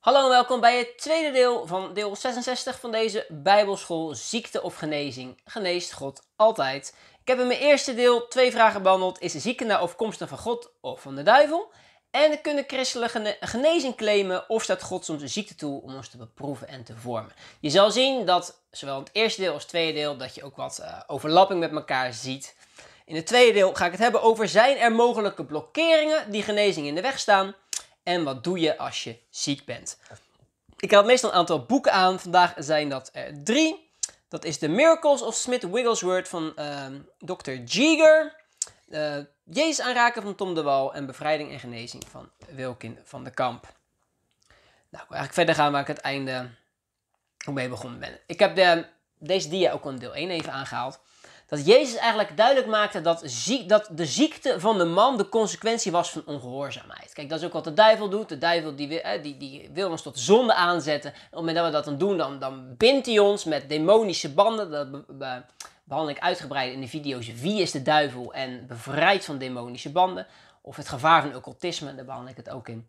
Hallo en welkom bij het tweede deel van deel 66 van deze Bijbelschool Ziekte of Genezing. Geneest God altijd. Ik heb in mijn eerste deel twee vragen behandeld. Is ziekte nou afkomstig van God of van de duivel? En kunnen christenen genezing claimen of staat God soms een ziekte toe om ons te beproeven en te vormen? Je zal zien dat zowel het eerste deel als het tweede deel dat je ook wat eh, overlapping met elkaar ziet. In het tweede deel ga ik het hebben over zijn er mogelijke blokkeringen die genezing in de weg staan en wat doe je als je ziek bent. Ik haal meestal een aantal boeken aan. Vandaag zijn dat er drie. Dat is The Miracles of Smith Wigglesworth van ehm, Dr. Jeeger. Uh, eh, Jezus aanraken van Tom de Wal en Bevrijding en Genezing van Wilkin van de Kamp. Nou, ik wil eigenlijk verder gaan waar ik het einde mee begonnen ben. Ik heb de, deze dia ook al in deel 1 even aangehaald dat Jezus eigenlijk duidelijk maakte dat, dat, de ziekte van de man de consequentie was van ongehoorzaamheid. Kijk, dat is ook wat de duivel doet. De duivel die, die, die wil ons tot zonde aanzetten. En op het moment dat we dat dan doen, dan, dan bindt hij ons met demonische banden. Dat behandel ik uitgebreid in de video's Wie is de duivel en bevrijd van demonische banden. Of het gevaar van occultisme, daar behandel ik het ook in.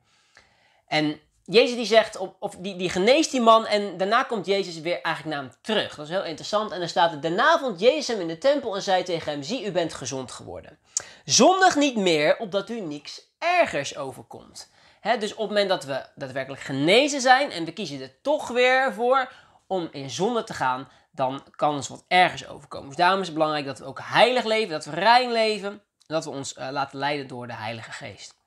En Jezus die zegt, of die, die geneest die man en daarna komt Jezus weer eigenlijk naar hem terug. Dat is heel interessant. En dan staat het, daarna vond Jezus hem in de tempel en zei tegen hem, zie u bent gezond geworden. Zondig niet meer, opdat u niks ergers overkomt. dus op het moment dat we daadwerkelijk genezen zijn en we kiezen er toch weer voor om in zonde te gaan, dan kan ons wat ergers overkomen. Dus daarom is het belangrijk dat we ook heilig leven, dat we rein leven en dat we ons eh, laten leiden door de Heilige Geest.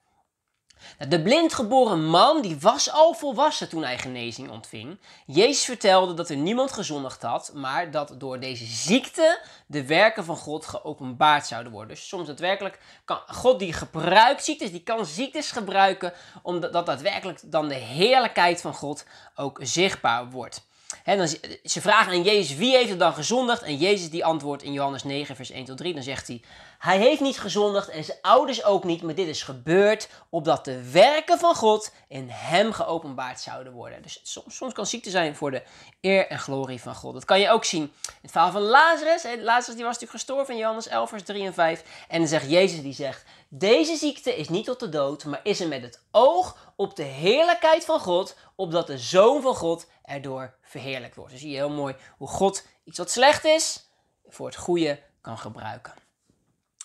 Nou, de blindgeboren man die was al volwassen toen hij genezing ontving. Jezus vertelde dat er niemand gezondigd had, maar dat door deze ziekte de werken van God geopenbaard zouden worden. Dus soms daadwerkelijk kan God die gebruikt ziektes, die kan ziektes gebruiken, omdat daadwerkelijk dan de heerlijkheid van God ook zichtbaar wordt. He, dan, ze vragen aan Jezus, wie heeft het dan gezondigd? En Jezus die antwoordt in Johannes 9, vers 1 tot 3, dan zegt hij, hij heeft niet gezondigd en zijn ouders ook niet, maar dit is gebeurd opdat de werken van God in hem geopenbaard zouden worden. Dus soms, soms kan ziekte zijn voor de eer en glorie van God. Dat kan je ook zien in het verhaal van Lazarus. Lazarus die was natuurlijk gestorven in Johannes 11, vers 3 en 5. En dan zegt Jezus, die zegt, deze ziekte is niet tot de dood, maar is er met het oog op de heerlijkheid van God, opdat de Zoon van God erdoor verheerlijkt wordt. Dus zie je heel mooi hoe God iets wat slecht is, voor het goede kan gebruiken.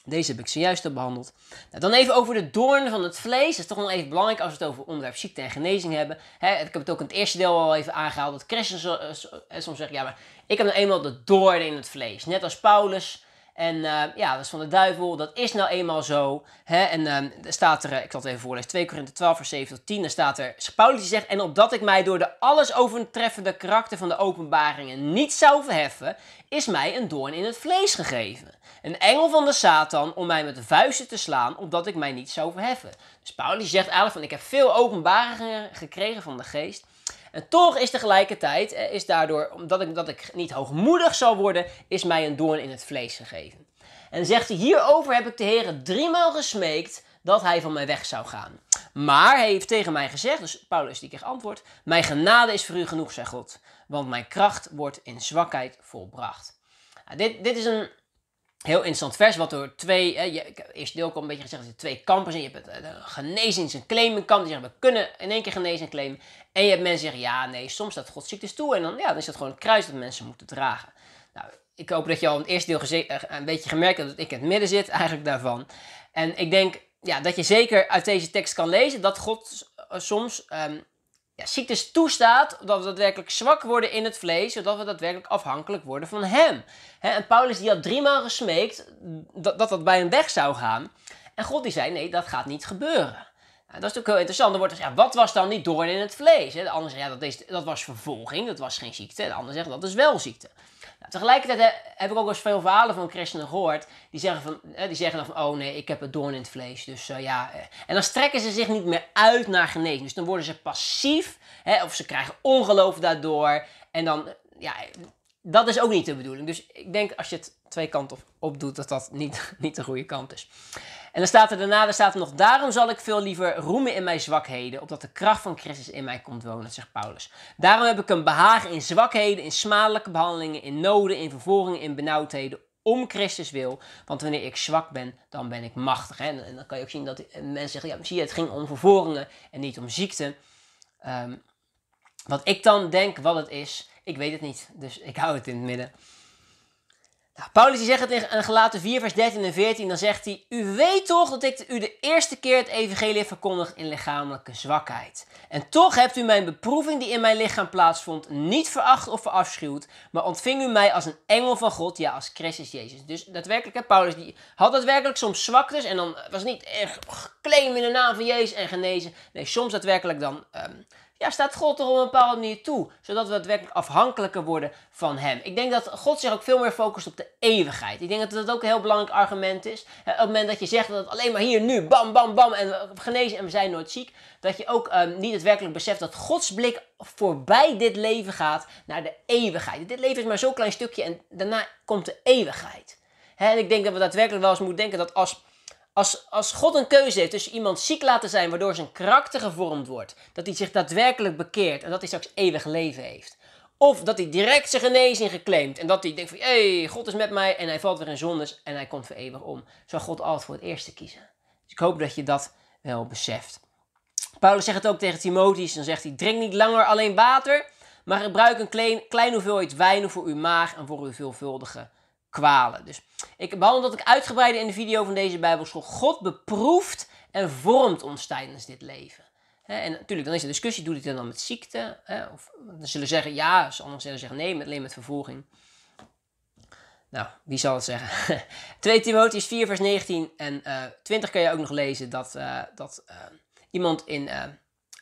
Deze heb ik zojuist al behandeld. Nou, dan even over de doorn van het vlees. Dat is toch wel even belangrijk als we het over onderwerp ziekte en genezing hebben. ik heb het ook in het eerste deel al even aangehaald. Dat christenen soms zegt: ja maar ik heb nou eenmaal de doorn in het vlees. Net als Paulus en eh, ja, dat is van de duivel. Dat is nou eenmaal zo. Hè? En dan ehm, staat er, eh, ik zal het even voorlezen, 2 Korinther 12 vers 7 tot 10. Daar staat er, Paulus die zegt, en opdat ik mij door de alles overtreffende karakter van de openbaringen niet zou verheffen, is mij een doorn in het vlees gegeven. Een engel van de Satan om mij met de vuisten te slaan, opdat ik mij niet zou verheffen. Dus Paulus zegt eigenlijk van, ik heb veel openbaringen gekregen van de geest, en toch is tegelijkertijd, eh, is daardoor, omdat ik, dat ik niet hoogmoedig zal worden, is mij een doorn in het vlees gegeven. En zegt hij, hierover heb ik de Heer driemaal gesmeekt dat hij van mij weg zou gaan. Maar hij heeft tegen mij gezegd, dus Paulus die kreeg antwoord, mijn genade is voor u genoeg, zegt God, want mijn kracht wordt in zwakheid volbracht. Nou, dit, dit is een heel interessant vers, wat door twee, hè, je, eerste deel komt een beetje gezegd, er zijn twee kampers in. Je hebt het, eh, de genezings- en claimenkamp, die zeggen we kunnen in één keer genezen en claimen. En je hebt mensen die zeggen, ja nee, soms staat God ziektes toe en dan, ja, dan is dat gewoon een kruis dat mensen moeten dragen. Nou, ik hoop dat je al in het eerste deel eh, een beetje gemerkt hebt dat ik in het midden zit eigenlijk daarvan. En ik denk ja, dat je zeker uit deze tekst kan lezen dat God eh, soms ehm, ziektes toestaat, dat we daadwerkelijk zwak worden in het vlees, zodat we daadwerkelijk afhankelijk worden van Hem. en Paulus die had driemaal gesmeekt mm, dat, dat dat bij hem weg zou gaan. En God die zei, nee, dat gaat niet gebeuren. Nou, dat is natuurlijk heel interessant. Dan wordt gezegd, ja, wat was dan die doorn in het vlees? de ander zegt, ja, dat, is, dat was vervolging, dat was geen ziekte. De ander zegt, dat is wel ziekte. Nou, tegelijkertijd heb ik ook wel eens veel verhalen van christenen gehoord. Die zeggen, van, die zeggen dan van, oh nee, ik heb het doorn in het vlees. Dus eh, ja. Eh. En dan strekken ze zich niet meer uit naar genezing. Dus dan worden ze passief. Hè, of ze krijgen ongeloof daardoor. En dan, ja, dat is ook niet de bedoeling. Dus ik denk als je het twee kanten op, op doet, dat dat niet, niet de goede kant is. En dan staat er daarna, dan staat er nog, daarom zal ik veel liever roemen in mijn zwakheden, opdat de kracht van Christus in mij komt wonen, zegt Paulus. Daarom heb ik een behagen in zwakheden, in smadelijke behandelingen, in noden, in vervolgingen, in benauwdheden, om Christus wil. Want wanneer ik zwak ben, dan ben ik machtig. En, dan kan je ook zien dat eh, mensen zeggen, ja, zie je, het ging om vervoringen en niet om ziekte. Um, wat ik dan denk wat het is, ik weet het niet. Dus ik hou het in het midden. Nou, Paulus die zegt het in Gelaten 4, vers 13 en 14. Dan zegt hij: U weet toch dat ik u de eerste keer het Evangelie heb verkondigd in lichamelijke zwakheid. En toch hebt u mijn beproeving die in mijn lichaam plaatsvond niet veracht of verafschuwd, maar ontving u mij als een engel van God, ja, als Christus Jezus. Dus daadwerkelijk, hè, Paulus die had daadwerkelijk soms zwaktes en dan was het niet echt claim in de naam van Jezus en genezen. Nee, soms daadwerkelijk dan. Ehm, ja, staat God er op een bepaalde manier toe. Zodat we daadwerkelijk afhankelijker worden van Hem. Ik denk dat God zich ook veel meer focust op de eeuwigheid. Ik denk dat dat ook een heel belangrijk argument is. Eh, op het moment dat je zegt dat alleen maar hier, nu, bam, bam, bam, en we genezen en we zijn nooit ziek. Dat je ook ehm, niet daadwerkelijk beseft dat Gods blik voorbij dit leven gaat naar de eeuwigheid. Dit leven is maar zo'n klein stukje en daarna komt de eeuwigheid. en ik denk dat we daadwerkelijk wel eens moeten denken dat als als, als God een keuze heeft tussen iemand ziek laten zijn waardoor zijn karakter gevormd wordt, dat hij zich daadwerkelijk bekeert en dat hij straks eeuwig leven heeft. Of dat hij direct zijn genezing geclaimt en dat hij denkt van, hé, hey, God is met mij en hij valt weer in zondes en hij komt voor eeuwig om. Zou God altijd voor het eerste kiezen. Dus ik hoop dat je dat wel beseft. Paulus zegt het ook tegen Timotheus, dan zegt hij, drink niet langer alleen water, maar gebruik een klein, klein hoeveelheid wijn voor uw maag en voor uw veelvuldige kwalen. Dus ik behandel dat ik uitgebreid in de video van deze Bijbelschool. God beproeft en vormt ons tijdens dit leven. En natuurlijk, dan is de discussie, doet hij dat dan met ziekte? Of dan zullen zeggen ja, anderen zullen zeggen nee, alleen met vervolging. Nou, wie zal het zeggen? 2 Timotheus 4, vers 19 en 20 eh, kan je ook nog lezen dat, eh, dat eh, iemand in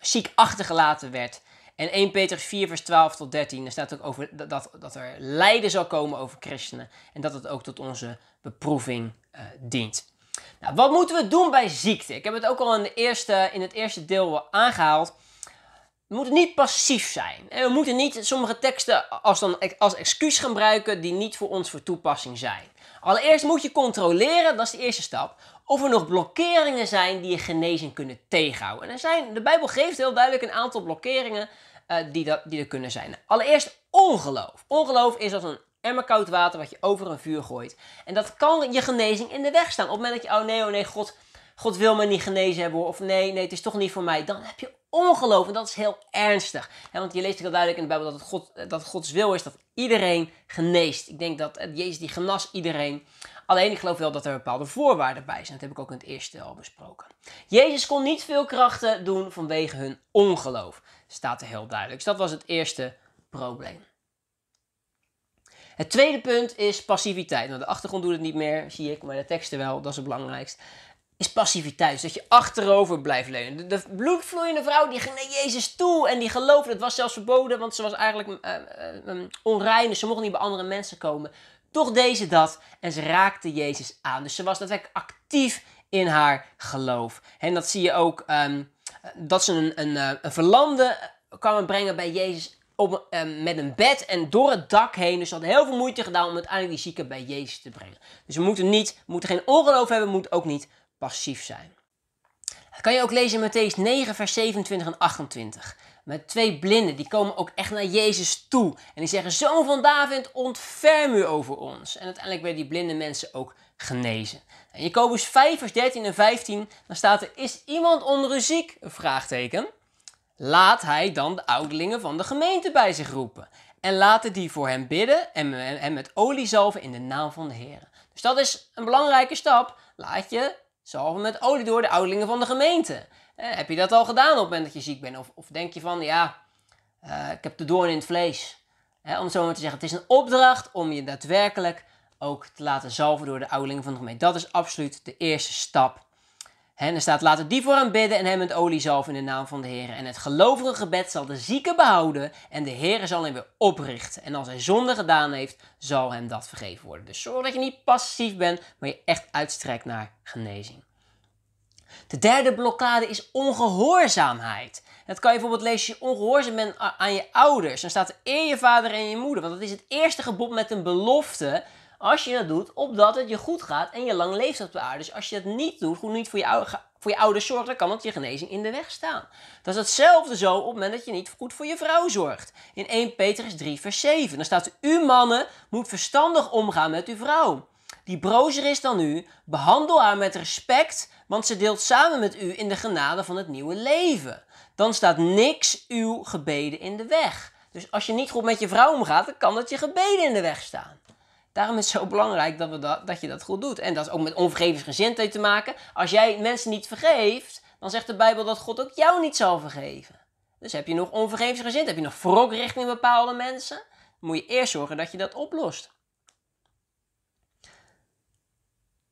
ziek achtergelaten werd en 1 Peter 4, vers 12 tot 13, daar staat ook over dat, dat er lijden zal komen over christenen. En dat het ook tot onze beproeving eh, dient. Nou, wat moeten we doen bij ziekte? Ik heb het ook al in, de eerste, in het eerste deel aangehaald. We moeten niet passief zijn. En we moeten niet sommige teksten als, dan, als excuus gaan gebruiken die niet voor ons voor toepassing zijn. Allereerst moet je controleren, dat is de eerste stap, of er nog blokkeringen zijn die je genezing kunnen tegenhouden. En er zijn, de Bijbel geeft heel duidelijk een aantal blokkeringen eh, die, dat, die er kunnen zijn. Allereerst ongeloof. Ongeloof is als een emmer koud water wat je over een vuur gooit. En dat kan je genezing in de weg staan. Op het moment dat je, oh nee, oh nee, God, God wil me niet genezen hebben, of nee, nee, het is toch niet voor mij. Dan heb je ongeloof. En dat is heel ernstig. want je leest heel duidelijk in de Bijbel dat het, God, eh, dat Gods wil is dat iedereen geneest. Ik denk dat eh, Jezus die genas iedereen. Alleen ik geloof wel dat er bepaalde voorwaarden bij zijn. Dat heb ik ook in het eerste al besproken. Jezus kon niet veel krachten doen vanwege hun ongeloof. Staat er heel duidelijk. Dus dat was het eerste probleem. Het tweede punt is passiviteit. Nou, de achtergrond doet het niet meer, zie ik, maar de teksten wel, dat is het belangrijkst is passiviteit. dat je achterover blijft leunen. De, bloedvloeiende vrouw die ging naar Jezus toe en die geloofde. Het was zelfs verboden, want ze was eigenlijk eh, eh, eh, onrein. Dus ze mocht niet bij andere mensen komen. Toch deed ze dat en ze raakte Jezus aan. Dus ze was daadwerkelijk actief in haar geloof. En dat zie je ook ehm, dat ze een, een, een verlamde kwam brengen bij Jezus op, ehm, met een bed en door het dak heen. Dus ze had heel veel moeite gedaan om uiteindelijk die zieke bij Jezus te brengen. Dus we moeten niet, moeten geen ongeloof hebben, we moeten ook niet passief zijn. Dat kan je ook lezen in Matthäus 9, vers 27 en 28. Met twee blinden, die komen ook echt naar Jezus toe. En die zeggen, Zoon van David, ontferm u over ons. En uiteindelijk werden die blinde mensen ook genezen. Nou, in Jacobus 5, vers 13 en 15, dan staat er, is iemand onder u ziek? Een vraagteken. Laat hij dan de ouderlingen van de gemeente bij zich roepen. En laten die voor hem bidden en hem met olie zalven in de naam van de Heer. Dus dat is een belangrijke stap. Laat je Zalven met olie door de ouderlingen van de gemeente. Eh, heb je dat al gedaan op het moment dat je ziek bent? Of, of denk je van, ja, eh, ik heb de doorn in het vlees. om het zo maar te zeggen, het is een opdracht om je daadwerkelijk ook te laten zalven door de ouderlingen van de gemeente. Dat is absoluut de eerste stap en er staat, laten die voor hem bidden en hem het olie zalven in de naam van de Heer. En het gelovige gebed zal de zieke behouden en de Heer zal hem weer oprichten. En als hij zonde gedaan heeft, zal hem dat vergeven worden. Dus zorg dat je niet passief bent, maar je echt uitstrekt naar genezing. De derde blokkade is ongehoorzaamheid. Dat kan je bijvoorbeeld lezen als je ongehoorzaam bent aan je ouders. Dan staat er eer je vader en je moeder. Want dat is het eerste gebod met een belofte als je dat doet, opdat het je goed gaat en je lang leeft op de aarde. Dus als je dat niet doet, goed niet voor je, oude, voor je ouders zorgt, dan kan het je genezing in de weg staan. Dat is hetzelfde zo op het moment dat je niet goed voor je vrouw zorgt. In 1 Petrus 3, vers 7. Dan staat: U mannen moet verstandig omgaan met uw vrouw. Die brozer is dan u, behandel haar met respect, want ze deelt samen met u in de genade van het nieuwe leven. Dan staat niks uw gebeden in de weg. Dus als je niet goed met je vrouw omgaat, dan kan dat je gebeden in de weg staan. Daarom is het zo belangrijk dat, we dat, dat je dat goed doet. En dat is ook met onvergevensgezindheid te maken. Als jij mensen niet vergeeft, dan zegt de Bijbel dat God ook jou niet zal vergeven. Dus heb je nog onvergevensgezind, heb je nog wrok richting bepaalde mensen, moet je eerst zorgen dat je dat oplost.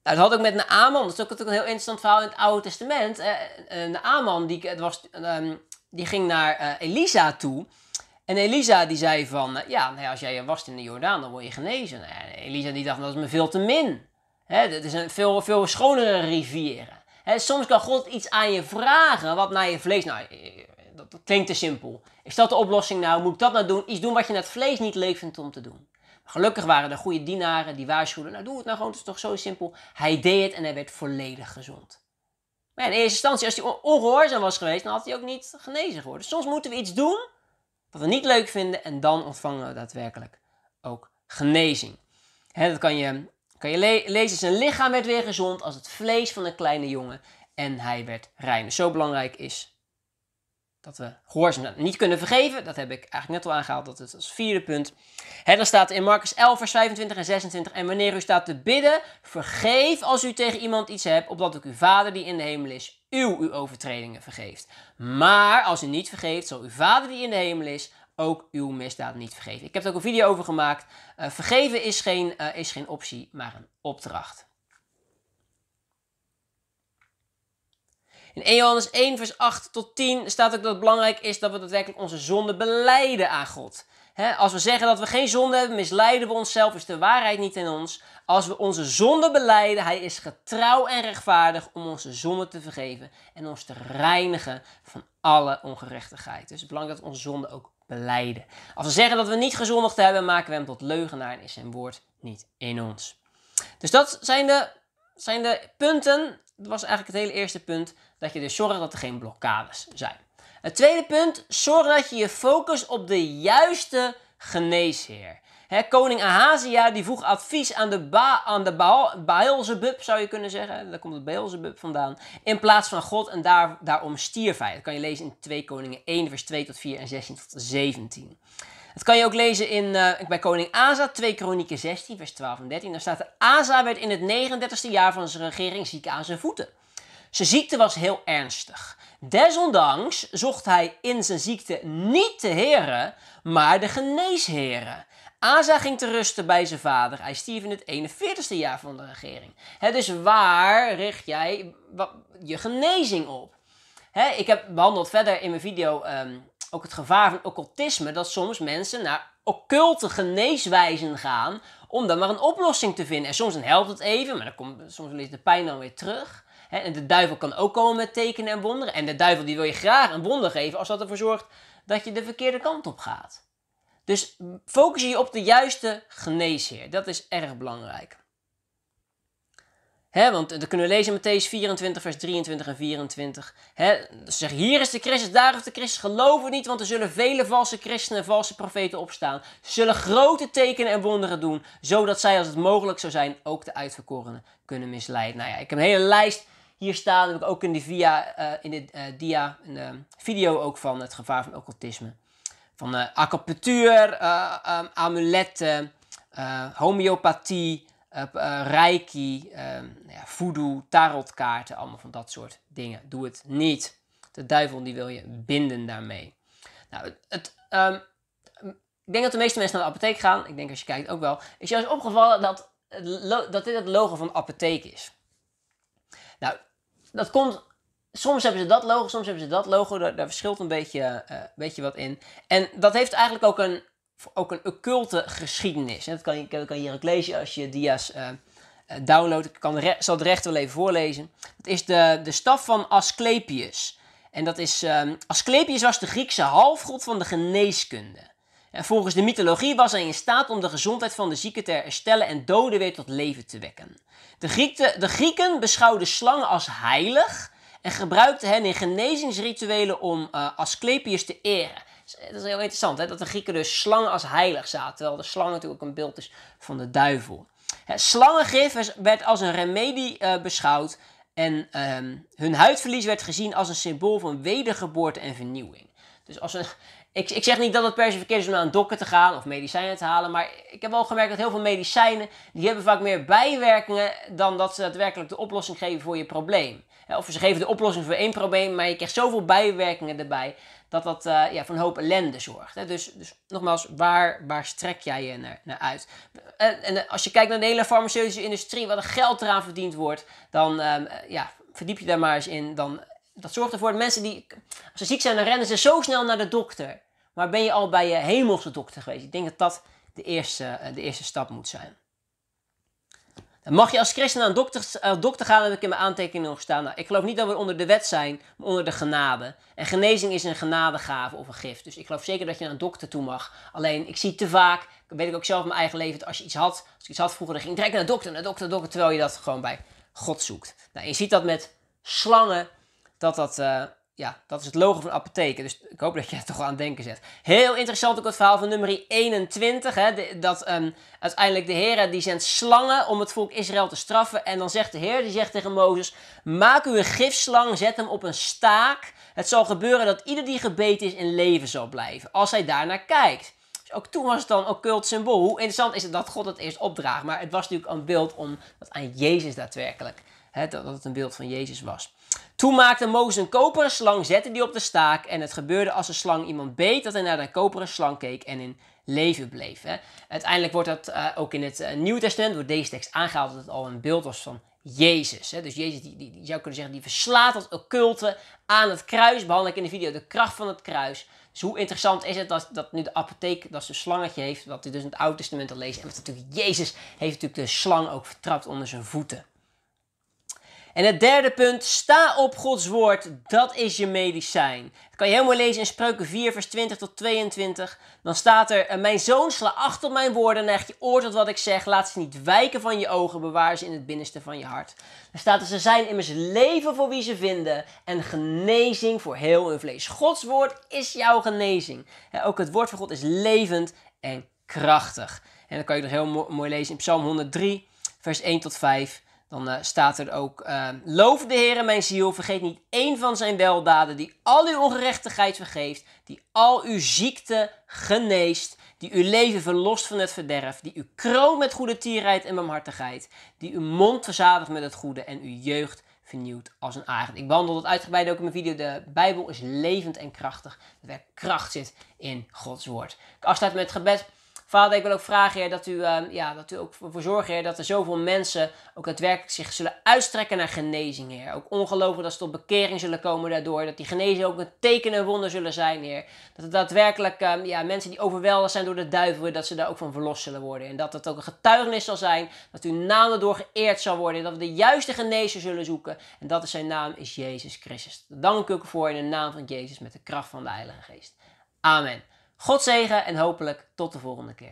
Nou, dat had ook met een aman. dat is ook, een heel interessant verhaal in het Oude Testament. Een eh, eh, aman die, was, ehm, die ging naar eh, Elisa toe en Elisa die zei van, eh, ja, nou ja, als jij wast in de Jordaan, dan word je genezen. Nou, en Elisa die dacht, dat is me veel te min. Het dat is een veel, veel schonere rivieren. soms kan God iets aan je vragen wat naar je vlees... Nou, eh, dat, klinkt te simpel. Is dat de oplossing nou? Moet ik dat nou doen? Iets doen wat je naar het vlees niet leuk vindt om te doen. Gelukkig waren er goede dienaren die waarschuwden. Nou, doe het nou gewoon, het is toch zo simpel. Hij deed het en hij werd volledig gezond. Maar in eerste instantie, als hij ongehoorzaam was geweest, dan had hij ook niet genezen geworden. soms moeten we iets doen wat we niet leuk vinden en dan ontvangen we daadwerkelijk ook genezing. He, dat kan je, kan je lezen, zijn lichaam werd weer gezond als het vlees van een kleine jongen en hij werd rein. zo belangrijk is dat we gehoorzaam niet kunnen vergeven. Dat heb ik eigenlijk net al aangehaald, dat het als vierde punt. He, dan staat in Marcus 11, vers 25 en 26. En wanneer u staat te bidden, vergeef als u tegen iemand iets hebt, opdat ook uw vader die in de hemel is uw, uw overtredingen vergeeft. Maar als u niet vergeeft, zal uw Vader die in de hemel is ook uw misdaad niet vergeven. Ik heb er ook een video over gemaakt. Eh, vergeven is geen, eh, is geen optie, maar een opdracht. In Johannes 1, vers 8 tot 10 staat ook dat het belangrijk is dat we daadwerkelijk onze zonde beleiden aan God als we zeggen dat we geen zonde hebben, misleiden we onszelf, is de waarheid niet in ons. Als we onze zonde beleiden, hij is getrouw en rechtvaardig om onze zonde te vergeven en ons te reinigen van alle ongerechtigheid. Dus het is belangrijk dat we onze zonde ook beleiden. Als we zeggen dat we niet gezondigd hebben, maken we hem tot leugenaar en is zijn woord niet in ons. Dus dat zijn de, zijn de punten. Dat was eigenlijk het hele eerste punt. Dat je dus zorgt dat er geen blokkades zijn. Het tweede punt, zorg dat je je focus op de juiste geneesheer. He, koning Ahazia die vroeg advies aan de, ba aan de Baal, zou je kunnen zeggen. Daar komt het Beelzebub vandaan. In plaats van God en daar, daarom stierf hij. Dat kan je lezen in 2 Koningen 1, vers 2 tot 4 en 16 tot 17. Dat kan je ook lezen in, uh, bij koning Aza 2 Kronieken 16, vers 12 en 13. Daar staat, Aza werd in het 39e jaar van zijn regering ziek aan zijn voeten. Zijn ziekte was heel ernstig. Desondanks zocht hij in zijn ziekte niet de heren, maar de geneesheren. Asa ging te rusten bij zijn vader. Hij stierf in het 41ste jaar van de regering. He, dus waar richt jij je genezing op? ik heb behandeld verder in mijn video ehm, ook het gevaar van occultisme. Dat soms mensen naar occulte geneeswijzen gaan om dan maar een oplossing te vinden. En soms helpt het even, maar dan komt soms de pijn dan weer terug. En de duivel kan ook komen met tekenen en wonderen. En de duivel die wil je graag een wonder geven als dat ervoor zorgt dat je de verkeerde kant op gaat. Dus focus je op de juiste geneesheer. Dat is erg belangrijk. want dan kunnen we lezen in Matthäus 24, vers 23 en 24. ze zeggen, hier is de Christus, daar is de Christus. Geloof het niet, want er zullen vele valse christenen en valse profeten opstaan. Ze zullen grote tekenen en wonderen doen, zodat zij, als het mogelijk zou zijn, ook de uitverkorenen kunnen misleiden. Nou ja, ik heb een hele lijst hier staat ook in de, via, eh, in de eh, dia, in video ook van het gevaar van occultisme. Van uh, acupunctuur, ehm, amuletten, homeopathie, reiki, ehm, nou ja, voodoo, tarotkaarten. Allemaal van dat soort dingen. Doe het niet. De duivel die wil je binden daarmee. Nou, het, ehm, ik denk dat de meeste mensen naar de apotheek gaan. Ik denk als je kijkt ook wel. Is juist opgevallen dat, dat dit het logo van de apotheek is. Nou, dat komt. Soms hebben ze dat logo, soms hebben ze dat logo. Daar, verschilt een beetje, uh, beetje wat in. En dat heeft eigenlijk ook een, ook een occulte geschiedenis. Dat kan, je, kan hier ook lezen als je dia's uh, downloadt. Ik kan zal het recht wel even voorlezen. Dat is de, de staf van Asclepius. En dat is. Um, Asclepius was de Griekse halfgod van de geneeskunde. En volgens de mythologie was hij in staat om de gezondheid van de zieken te herstellen en doden weer tot leven te wekken. De, Grieken, de Grieken beschouwden slangen als heilig en gebruikten hen in genezingsrituelen om uh, Asclepius te eren. Dat is heel interessant, hè? dat de Grieken dus slangen als heilig zaten, terwijl de slang natuurlijk ook een beeld is van de duivel. Het slangengif werd als een remedie eh, beschouwd en ehm, hun huidverlies werd gezien als een symbool van wedergeboorte en vernieuwing. Dus als een ik, ik zeg niet dat het per se verkeerd is om naar een dokter te gaan of medicijnen te halen. Maar ik heb wel gemerkt dat heel veel medicijnen, die hebben vaak meer bijwerkingen dan dat ze daadwerkelijk de oplossing geven voor je probleem. Of ze geven de oplossing voor één probleem, maar je krijgt zoveel bijwerkingen erbij dat dat eh, ja, voor een hoop ellende zorgt. Dus, dus nogmaals, waar, waar strek jij je naar, uit? En, en, als je kijkt naar de hele farmaceutische industrie, wat er geld eraan verdiend wordt, dan ehm, ja, verdiep je daar maar eens in. Dan dat zorgt ervoor dat mensen die, als ze ziek zijn, dan rennen ze zo snel naar de dokter. Maar ben je al bij je hemelse dokter geweest? Ik denk dat dat de eerste, eh, de eerste stap moet zijn. Dan mag je als christen naar een dokter, eh, dokter gaan, heb ik in mijn aantekeningen nog staan. Nou, ik geloof niet dat we onder de wet zijn, maar onder de genade. En genezing is een genadegave of een gift. Dus ik geloof zeker dat je naar een dokter toe mag. Alleen, ik zie te vaak, weet ik ook zelf in mijn eigen leven, dat als je iets had, als ik iets had vroeger, dan ging ik direct naar de dokter, naar de dokter, naar de dokter, terwijl je dat gewoon bij God zoekt. Nou, je ziet dat met slangen, dat dat, eh, ja, dat is het logo van apotheken. Dus ik hoop dat je het toch aan het denken zet. Heel interessant ook het verhaal van nummer 21. Hè, dat ehm, uiteindelijk de Heer die zendt slangen om het volk Israël te straffen. En dan zegt de Heer, die zegt tegen Mozes, maak u een gifslang, zet hem op een staak. Het zal gebeuren dat ieder die gebeten is in leven zal blijven, als hij daarnaar kijkt dus ook toen was het dan occult symbool. Hoe interessant is het dat God het eerst opdraagt. Maar het was natuurlijk een beeld om dat aan Jezus daadwerkelijk. Hè, dat, het een beeld van Jezus was. Toen maakte Mozes een koperen slang, zette die op de staak. En het gebeurde als de slang iemand beet, dat hij naar de koperen slang keek en in leven bleef. Hè. Uiteindelijk wordt dat eh, ook in het uh, Nieuwe Testament, door deze tekst aangehaald, dat het al een beeld was van Jezus. Hè. Dus Jezus, die, die, zou kunnen zeggen, die verslaat het occulte aan het kruis. Behandel ik in de video de kracht van het kruis. Dus hoe interessant is het dat, dat nu de apotheek dat ze slangetje heeft, wat we dus in het Oude Testament al lezen. En wat natuurlijk Jezus heeft natuurlijk de slang ook vertrapt onder zijn voeten. En het derde punt, sta op Gods woord, dat is je medicijn. Dat kan je helemaal lezen in Spreuken 4, vers 20 tot 22. Dan staat er, eh, mijn zoon, sla acht op mijn woorden, neig je oor tot wat ik zeg, laat ze niet wijken van je ogen, bewaar ze in het binnenste van je hart. Dan staat er, ze zijn immers leven voor wie ze vinden en genezing voor heel hun vlees. Gods woord is jouw genezing. Ook het woord van God is levend en krachtig. En dan kan je nog heel mooi lezen in Psalm 103, vers 1 tot 5. Dan eh, staat er ook: uh, Loof de Heer, mijn ziel, vergeet niet één van zijn weldaden, die al uw ongerechtigheid vergeeft, die al uw ziekte geneest, die uw leven verlost van het verderf, die uw kroon met goede tierheid en barmhartigheid, die uw mond verzadigt met het goede en uw jeugd vernieuwt als een aard." Ik behandel dat uitgebreid ook in mijn video. De Bijbel is levend en krachtig. Er kracht zit in Gods woord. Ik afsluit met het gebed. Vader, ik wil ook vragen, Heer, dat u, ehm, ja, dat u ook voor zorgt, Heer, dat er zoveel mensen ook daadwerkelijk zich zullen uitstrekken naar genezing, Heer. Ook ongelooflijk dat ze tot bekering zullen komen daardoor. Dat die genezing ook een teken en wonder zullen zijn, Heer. Dat het daadwerkelijk ehm, ja, mensen die overweldigd zijn door de duivel, dat ze daar ook van verlost zullen worden. En dat het ook een getuigenis zal zijn, dat uw naam daardoor geëerd zal worden. En dat we de juiste genezer zullen zoeken. En dat is zijn naam, is Jezus Christus. Dank u ook voor in de naam van Jezus met de kracht van de Heilige Geest. Amen. God zegen en hopelijk tot de volgende keer.